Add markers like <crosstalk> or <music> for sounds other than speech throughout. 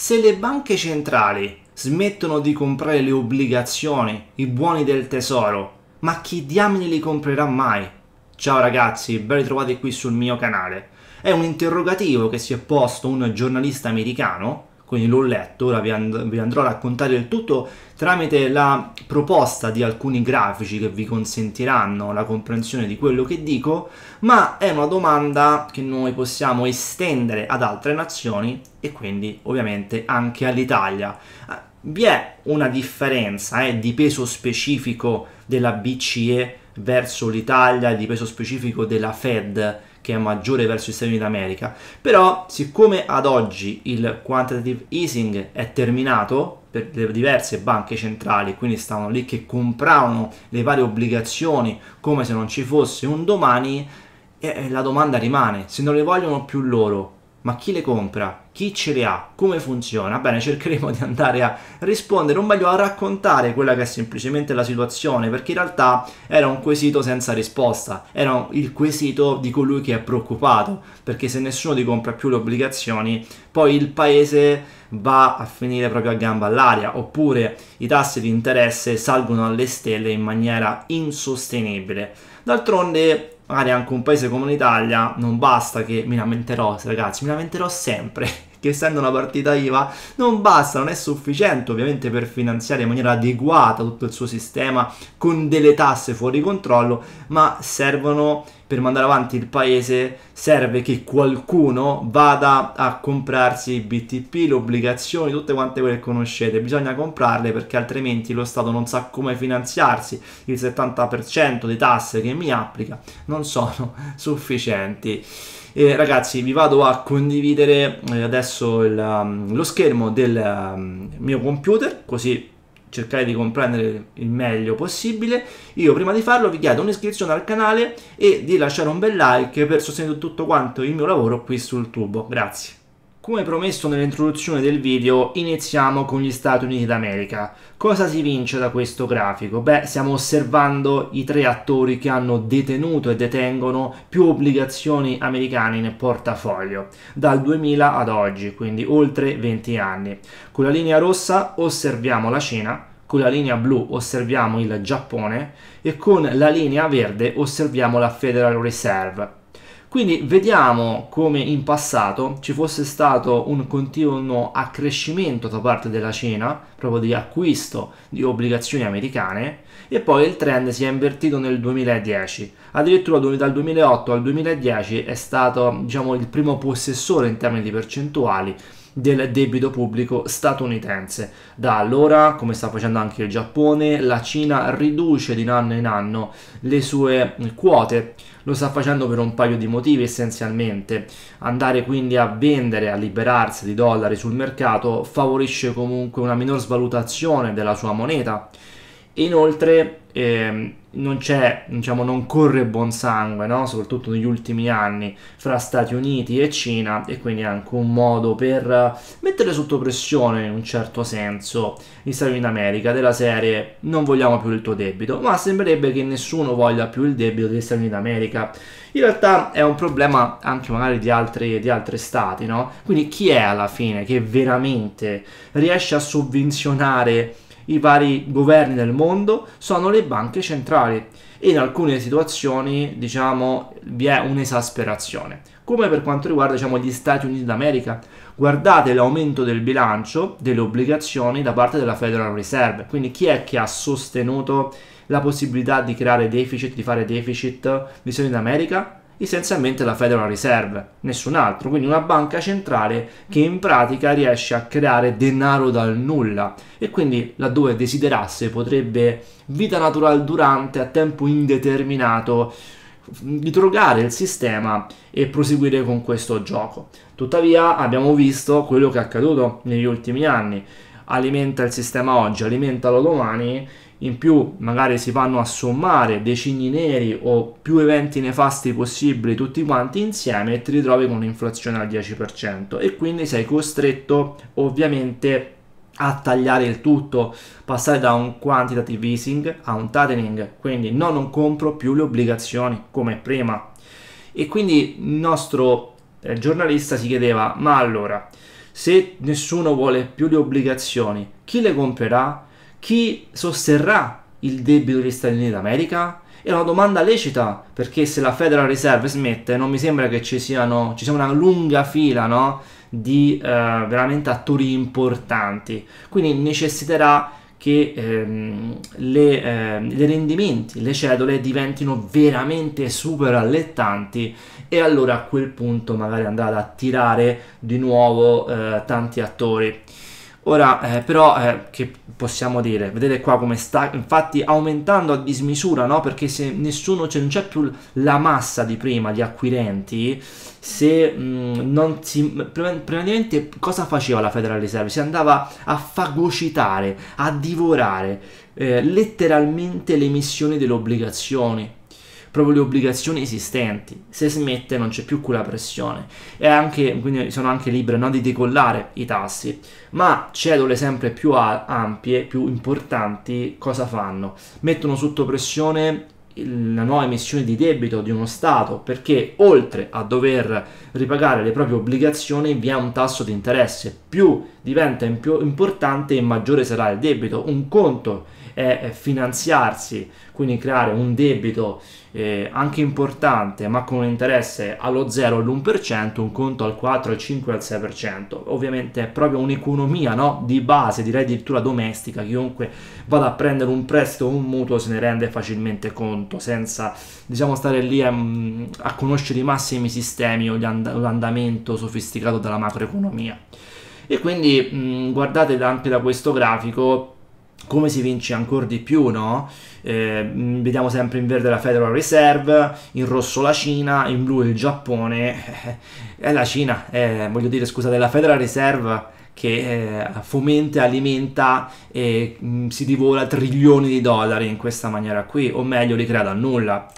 Se le banche centrali smettono di comprare le obbligazioni, i buoni del tesoro, ma chi diamine li comprerà mai? Ciao ragazzi, ben ritrovati qui sul mio canale. È un interrogativo che si è posto un giornalista americano quindi l'ho letto, ora vi, and- vi andrò a raccontare il tutto tramite la proposta di alcuni grafici che vi consentiranno la comprensione di quello che dico, ma è una domanda che noi possiamo estendere ad altre nazioni e quindi ovviamente anche all'Italia. Eh, vi è una differenza eh, di peso specifico della BCE verso l'Italia e di peso specifico della Fed che è maggiore verso gli Stati Uniti d'America, però siccome ad oggi il quantitative easing è terminato per le diverse banche centrali, quindi stavano lì che compravano le varie obbligazioni come se non ci fosse un domani, eh, eh la domanda rimane, se non le vogliono più loro, ma chi le compra? Chi ce le ha? Come funziona? Bene, cercheremo di andare a rispondere, o meglio a raccontare quella che è semplicemente la situazione, perché in realtà era un quesito senza risposta, era il quesito di colui che è preoccupato, perché se nessuno ti compra più le obbligazioni, poi il paese va a finire proprio a gamba all'aria, oppure i tassi di interesse salgono alle stelle in maniera insostenibile. D'altronde magari anche un paese come l'Italia non basta che mi lamenterò, ragazzi, mi lamenterò sempre che essendo una partita IVA non basta, non è sufficiente ovviamente per finanziare in maniera adeguata tutto il suo sistema con delle tasse fuori controllo, ma servono per mandare avanti il paese serve che qualcuno vada a comprarsi i BTP, le obbligazioni, tutte quante quelle che conoscete, bisogna comprarle perché altrimenti lo Stato non sa come finanziarsi, il 70% di tasse che mi applica non sono <laughs> sufficienti. E ragazzi vi vado a condividere eh, adesso verso il, um, lo schermo del um, mio computer, così cercare di comprendere il meglio possibile. Io prima di farlo vi chiedo un'iscrizione al canale e di lasciare un bel like per sostenere tutto quanto il mio lavoro qui sul tubo. Grazie. Come promesso nell'introduzione del video, iniziamo con gli Stati Uniti d'America. Cosa si vince da questo grafico? Beh, stiamo osservando i tre attori che hanno detenuto e detengono più obbligazioni americane in portafoglio, dal 2000 ad oggi, quindi oltre 20 anni. Con la linea rossa osserviamo la Cina, con la linea blu osserviamo il Giappone e con la linea verde osserviamo la Federal Reserve. Quindi vediamo come in passato ci fosse stato un continuo accrescimento da parte della Cina, proprio di acquisto di obbligazioni americane, e poi il trend si è invertito nel 2010. Addirittura dal 2008 al 2010 è stato diciamo, il primo possessore in termini di percentuali del debito pubblico statunitense. Da allora, come sta facendo anche il Giappone, la Cina riduce di anno in anno le sue quote. Lo sta facendo per un paio di motivi essenzialmente. Andare quindi a vendere, a liberarsi di dollari sul mercato favorisce comunque una minor svalutazione della sua moneta e inoltre ehm, non, diciamo, non corre buon sangue, no? soprattutto negli ultimi anni, fra Stati Uniti e Cina e quindi anche un modo per mettere sotto pressione in un certo senso gli Stati Uniti d'America della serie non vogliamo più il tuo debito, ma sembrerebbe che nessuno voglia più il debito degli Stati Uniti d'America. In realtà è un problema anche magari di altri, di altri stati, no? Quindi chi è alla fine che veramente riesce a sovvenzionare i vari governi del mondo sono le banche centrali e in alcune situazioni diciamo vi è un'esasperazione come per quanto riguarda diciamo, gli Stati Uniti d'America guardate l'aumento del bilancio delle obbligazioni da parte della Federal Reserve quindi chi è che ha sostenuto la possibilità di creare deficit di fare deficit visione d'America essenzialmente la Federal Reserve, nessun altro, quindi una banca centrale che in pratica riesce a creare denaro dal nulla e quindi laddove desiderasse potrebbe vita natural durante a tempo indeterminato drogare il sistema e proseguire con questo gioco. Tuttavia abbiamo visto quello che è accaduto negli ultimi anni, alimenta il sistema oggi, alimentalo domani in più magari si vanno a sommare dei cigni neri o più eventi nefasti possibili tutti quanti insieme e ti ritrovi con un'inflazione al 10% e quindi sei costretto ovviamente a tagliare il tutto, passare da un quantitative easing a un tightening, quindi no non compro più le obbligazioni come prima. E quindi il nostro eh, giornalista si chiedeva, ma allora, se nessuno vuole più le obbligazioni, chi le comprerà? Chi sosterrà il debito degli Stati Uniti d'America? È una domanda lecita perché se la Federal Reserve smette non mi sembra che ci, siano, ci sia una lunga fila no? di eh, veramente attori importanti. Quindi necessiterà che ehm, le, eh, le rendimenti, le cedole diventino veramente super allettanti e allora a quel punto magari andrà ad attirare di nuovo eh, tanti attori. Ora eh, però eh, che possiamo dire? Vedete qua come sta infatti aumentando a dismisura, no? Perché se nessuno, cioè non c'è più la massa di prima, gli acquirenti, se mh, mm, non si... Praticamente cosa faceva la Federal Reserve? Si andava a fagocitare, a divorare eh, letteralmente emissioni delle obbligazioni proprio le obbligazioni esistenti. Se smette non c'è più quella pressione. E anche, quindi sono anche libere no, di decollare i tassi. Ma cedole sempre più a, ampie, più importanti, cosa fanno? Mettono sotto pressione la nuova emissione di debito di uno Stato perché oltre a dover ripagare le proprie obbligazioni vi è un tasso di interesse più diventa più importante e maggiore sarà il debito un conto è finanziarsi, quindi creare un debito eh, anche importante ma con un interesse allo 0 all'1%, un conto al 4, al 5, al 6%. Ovviamente è proprio un'economia no? di base, direi addirittura domestica, chiunque vada a prendere un prestito o un mutuo se ne rende facilmente conto, senza diciamo stare lì a, mm, a conoscere i massimi sistemi o and l'andamento sofisticato della macroeconomia. E quindi mh, mm, guardate anche da questo grafico come si vince ancora di più, no? Eh, mm, vediamo sempre in verde la Federal Reserve, in rosso la Cina, in blu il Giappone. È <laughs> eh, la Cina, eh, voglio dire, scusate, la Federal Reserve che eh, fomenta, alimenta e mh, mm, si divola trilioni di dollari in questa maniera qui, o meglio li crea da nulla.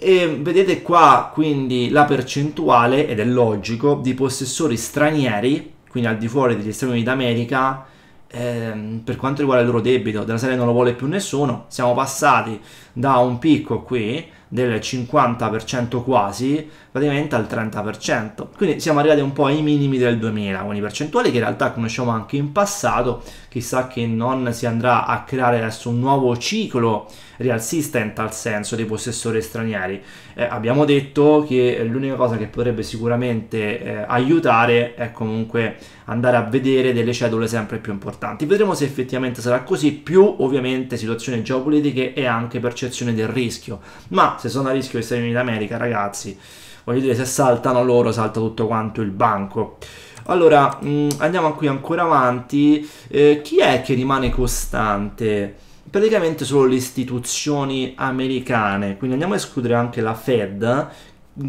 E vedete qua quindi la percentuale, ed è logico, di possessori stranieri, quindi al di fuori degli Stati Uniti d'America, ehm, per quanto riguarda il loro debito della serie non lo vuole più nessuno, siamo passati da un picco qui del 50% quasi praticamente al 30%. Quindi siamo arrivati un po' ai minimi del 2000, con i percentuali che in realtà conosciamo anche in passato, chissà che non si andrà a creare adesso un nuovo ciclo rialzista in tal senso dei possessori stranieri. Eh, abbiamo detto che l'unica cosa che potrebbe sicuramente eh, aiutare è comunque andare a vedere delle cedole sempre più importanti. Vedremo se effettivamente sarà così, più ovviamente situazioni geopolitiche e anche percezione del rischio. Ma se sono a rischio gli Stati Uniti d'America, ragazzi, voglio dire, se saltano loro, salta tutto quanto il banco. Allora, mh, mm, andiamo qui ancora avanti. Eh, chi è che rimane costante? praticamente solo le istituzioni americane, quindi andiamo a escludere anche la Fed,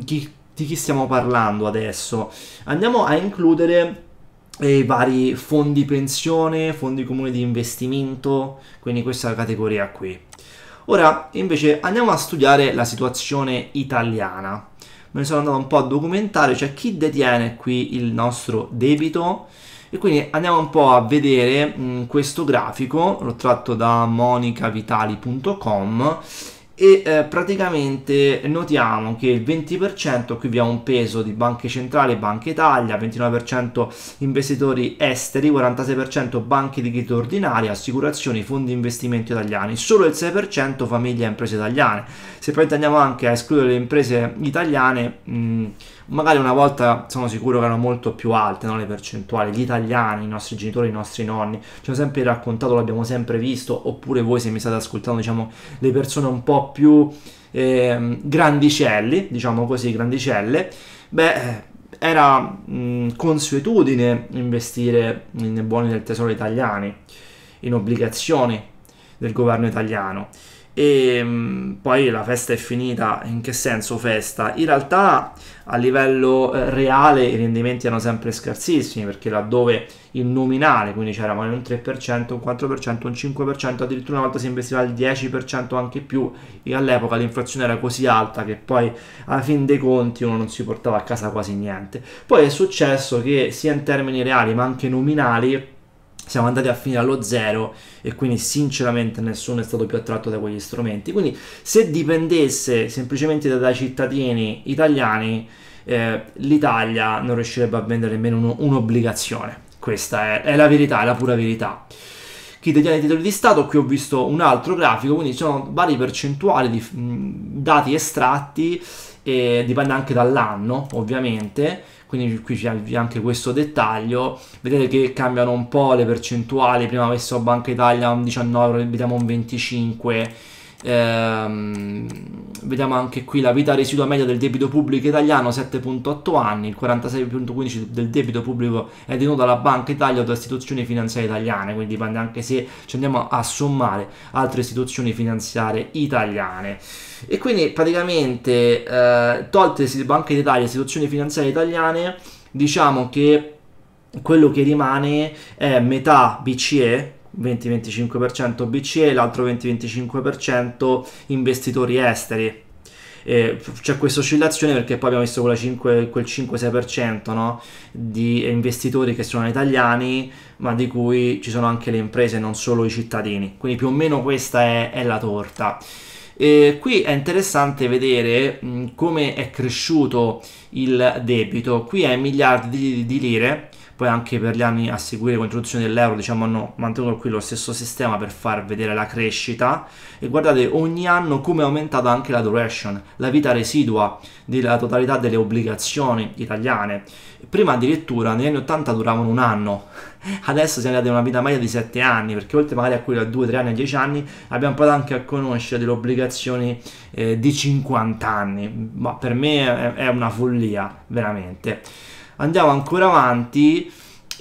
chi, di chi stiamo parlando adesso, andiamo a includere eh, i vari fondi pensione, fondi comuni di investimento, quindi questa categoria qui. Ora invece andiamo a studiare la situazione italiana. Me ne sono andato un po' a documentare, cioè chi detiene qui il nostro debito, e quindi andiamo un po' a vedere mh, mm, questo grafico, l'ho tratto da monicavitali.com e eh, praticamente notiamo che il 20% qui abbiamo un peso di banche centrali e banche Italia, 29% investitori esteri, 46% banche di credito ordinaria, assicurazioni, fondi investimenti italiani, solo il 6% famiglie e imprese italiane. Se poi andiamo anche a escludere le imprese italiane... Mh, mm, magari una volta sono sicuro che erano molto più alte no, le percentuali, gli italiani, i nostri genitori, i nostri nonni, ci hanno sempre raccontato, l'abbiamo sempre visto, oppure voi se mi state ascoltando, diciamo, le persone un po' più eh, grandicelli, diciamo così, grandicelle, beh, era mh, consuetudine investire nei buoni del tesoro italiani, in obbligazioni del governo italiano e mm, poi la festa è finita. In che senso festa? In realtà a livello eh, reale i rendimenti erano sempre scarsissimi perché laddove il nominale, quindi c'era magari un 3%, un 4%, un 5%, addirittura una volta si investiva il 10% anche più e all'epoca l'inflazione era così alta che poi alla fin dei conti uno non si portava a casa quasi niente. Poi è successo che sia in termini reali ma anche nominali siamo andati a finire allo zero e quindi sinceramente nessuno è stato più attratto da quegli strumenti. Quindi se dipendesse semplicemente dai cittadini italiani, eh, l'Italia non riuscirebbe a vendere nemmeno uno, un'obbligazione. Questa è, è, la verità, è la pura verità. Chi detiene i titoli di Stato, qui ho visto un altro grafico, quindi ci sono vari percentuali di mh, mm, dati estratti, e dipende anche dall'anno ovviamente quindi qui c'è anche questo dettaglio vedete che cambiano un po' le percentuali prima avevo messo Banca Italia un 19 vediamo un 25 Ehm, vediamo anche qui la vita residua media del debito pubblico italiano 7.8 anni, il 46.15 del debito pubblico è detenuto dalla Banca Italia o da istituzioni finanziarie italiane, quindi dipende anche se ci andiamo a sommare altre istituzioni finanziarie italiane. E quindi praticamente eh, toltesi Banca d'Italia e istituzioni finanziarie italiane, diciamo che quello che rimane è metà BCE 20-25% BCE, l'altro 20-25% investitori esteri. Eh, c'è questa oscillazione perché poi abbiamo visto 5, quel 5-6% no? di investitori che sono italiani, ma di cui ci sono anche le imprese, non solo i cittadini. Quindi più o meno questa è, è la torta. E qui è interessante vedere come è cresciuto il debito, qui è miliardi di, di lire poi anche per gli anni a seguire con l'introduzione dell'euro diciamo hanno mantenuto qui lo stesso sistema per far vedere la crescita e guardate ogni anno come è aumentata anche la duration, la vita residua della totalità delle obbligazioni italiane. Prima addirittura negli anni 80 duravano un anno, <laughs> adesso siamo andati a una vita media di 7 anni perché oltre magari a quelli a 2, 3 anni, a 10 anni abbiamo imparato anche a conoscere delle obbligazioni eh, di 50 anni, ma per me è, è una follia veramente andiamo ancora avanti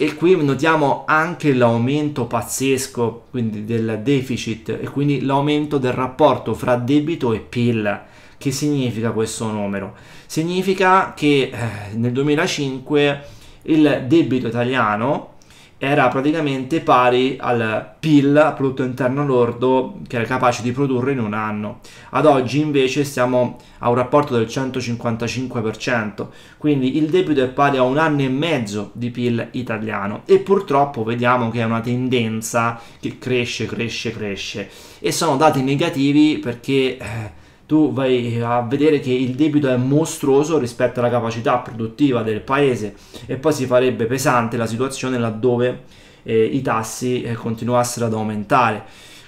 e qui notiamo anche l'aumento pazzesco quindi del deficit e quindi l'aumento del rapporto fra debito e PIL che significa questo numero significa che eh, nel 2005 il debito italiano era praticamente pari al PIL, prodotto interno lordo, che era capace di produrre in un anno. Ad oggi invece siamo a un rapporto del 155%, quindi il debito è pari a un anno e mezzo di PIL italiano e purtroppo vediamo che è una tendenza che cresce, cresce, cresce e sono dati negativi perché... Eh, tu vai a vedere che il debito è mostruoso rispetto alla capacità produttiva del paese e poi si farebbe pesante la situazione laddove eh, i tassi eh, continuassero ad aumentare.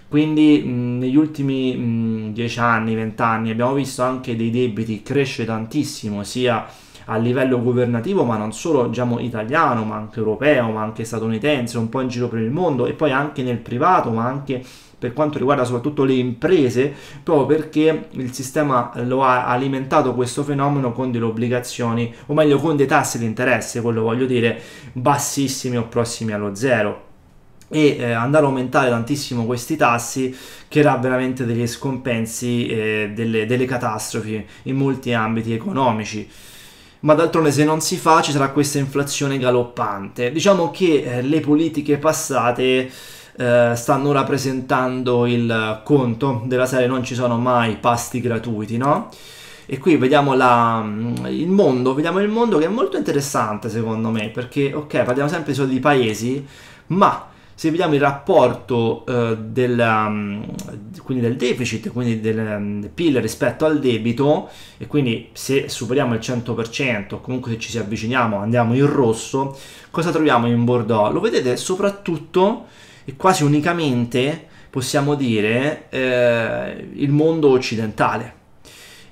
Quindi mh, negli ultimi 10 anni, 20 anni abbiamo visto anche dei debiti crescere tantissimo, sia a livello governativo, ma non solo diciamo, italiano, ma anche europeo, ma anche statunitense, un po' in giro per il mondo e poi anche nel privato, ma anche per quanto riguarda soprattutto le imprese, proprio perché il sistema lo ha alimentato questo fenomeno con delle obbligazioni, o meglio con dei tassi di interesse, quello voglio dire, bassissimi o prossimi allo zero e eh, andare a aumentare tantissimo questi tassi creerà veramente degli scompensi, eh, delle, delle catastrofi in molti ambiti economici ma d'altronde se non si fa ci sarà questa inflazione galoppante. Diciamo che eh, le politiche passate eh, stanno rappresentando il conto della serie non ci sono mai pasti gratuiti, no? E qui vediamo la, mm, il mondo, vediamo il mondo che è molto interessante secondo me, perché ok, parliamo sempre solo di paesi, ma se vediamo il rapporto eh, del, mm, quindi del deficit, quindi del, mm, PIL rispetto al debito, e quindi se superiamo il 100%, o comunque se ci si avviciniamo, andiamo in rosso, cosa troviamo in Bordeaux? Lo vedete soprattutto e quasi unicamente possiamo dire eh, il mondo occidentale.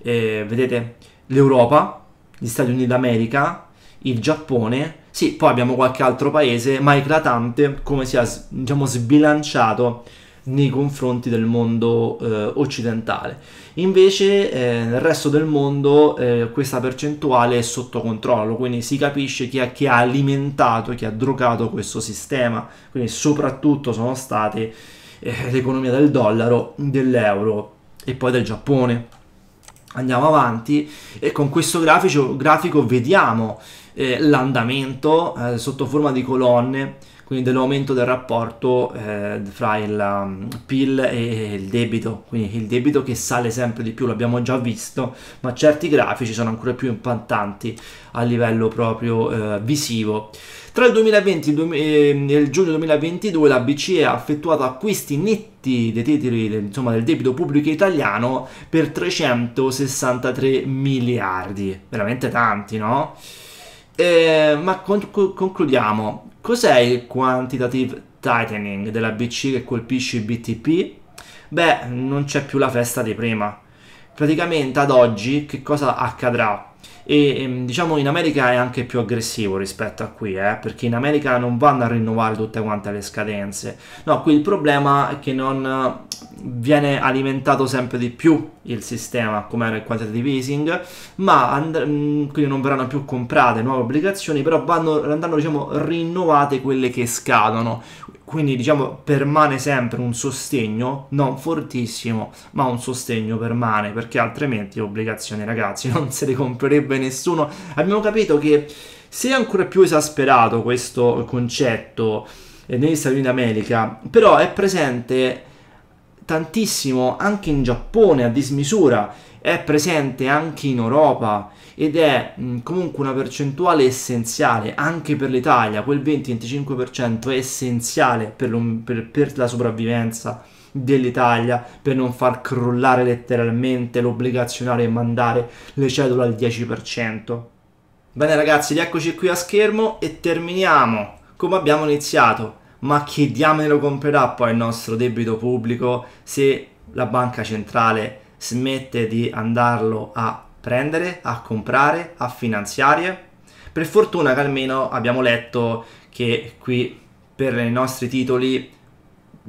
Eh, vedete l'Europa, gli Stati Uniti d'America, il Giappone, sì, poi abbiamo qualche altro paese, ma è eclatante come si è diciamo, sbilanciato nei confronti del mondo eh, occidentale. Invece eh, nel resto del mondo eh, questa percentuale è sotto controllo, quindi si capisce chi, è, chi ha alimentato, chi ha drogato questo sistema, quindi soprattutto sono state eh, l'economia del dollaro, dell'euro e poi del Giappone. Andiamo avanti e con questo grafico, grafico vediamo eh, l'andamento eh, sotto forma di colonne quindi dell'aumento del rapporto eh, fra il um, PIL e il debito, quindi il debito che sale sempre di più, l'abbiamo già visto, ma certi grafici sono ancora più impantanti a livello proprio eh, visivo. Tra il 2020 ehm, e il giugno 2022 la BCE ha effettuato acquisti netti dei titoli insomma, del debito pubblico italiano per 363 miliardi, veramente tanti, no? Eh, ma concludiamo. Cos'è il quantitative tightening della BC che colpisce il BTP? Beh, non c'è più la festa di prima. Praticamente ad oggi che cosa accadrà? e ehm, diciamo in America è anche più aggressivo rispetto a qui eh, perché in America non vanno a rinnovare tutte quante le scadenze no qui il problema è che non eh, viene alimentato sempre di più il sistema come era il quantitative easing ma and- mm, quindi non verranno più comprate nuove obbligazioni però vanno, andranno diciamo rinnovate quelle che scadono quindi diciamo permane sempre un sostegno non fortissimo ma un sostegno permane perché altrimenti obbligazioni ragazzi <laughs> non se le comprerebbe nessuno abbiamo capito che se è ancora più esasperato questo concetto eh, negli Stati Uniti d'America però è presente tantissimo anche in Giappone a dismisura è presente anche in Europa ed è comunque una percentuale essenziale anche per l'Italia, quel 20-25% è essenziale per, per, per la sopravvivenza dell'Italia per non far crollare letteralmente l'obbligazionario e mandare le cedole al 10%. Bene ragazzi, rieccoci qui a schermo e terminiamo come abbiamo iniziato. Ma che diamine lo comprerà poi il nostro debito pubblico se la banca centrale smette di andarlo a prendere, a comprare, a finanziare. Per fortuna che almeno abbiamo letto che qui per i nostri titoli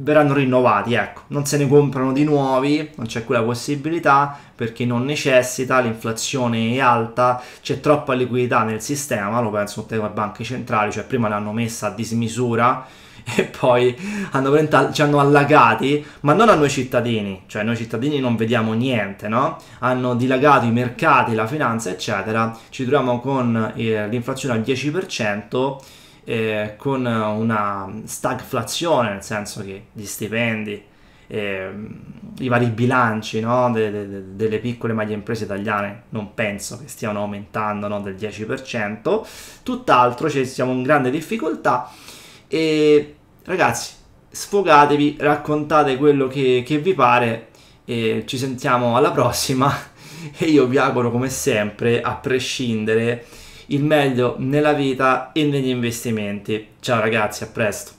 verranno rinnovati, ecco, non se ne comprano di nuovi, non c'è quella possibilità perché non necessita, l'inflazione è alta, c'è troppa liquidità nel sistema, lo penso tutte le banche centrali, cioè prima l'hanno messa a dismisura <laughs> e poi hanno, ci hanno allagati, ma non a noi cittadini, cioè noi cittadini non vediamo niente, no? Hanno dilagato i mercati, la finanza, eccetera. Ci troviamo con eh, l'inflazione al 10%. Eh, con una stagflazione, nel senso che gli stipendi, eh, i vari bilanci no, de, de, de, delle piccole e medie imprese italiane non penso che stiano aumentando no, del 10%, tutt'altro cioè, siamo in grande difficoltà e Ragazzi, sfogatevi, raccontate quello che, che vi pare e ci sentiamo alla prossima <laughs> e io vi auguro come sempre, a prescindere, il meglio nella vita e negli investimenti. Ciao ragazzi, a presto!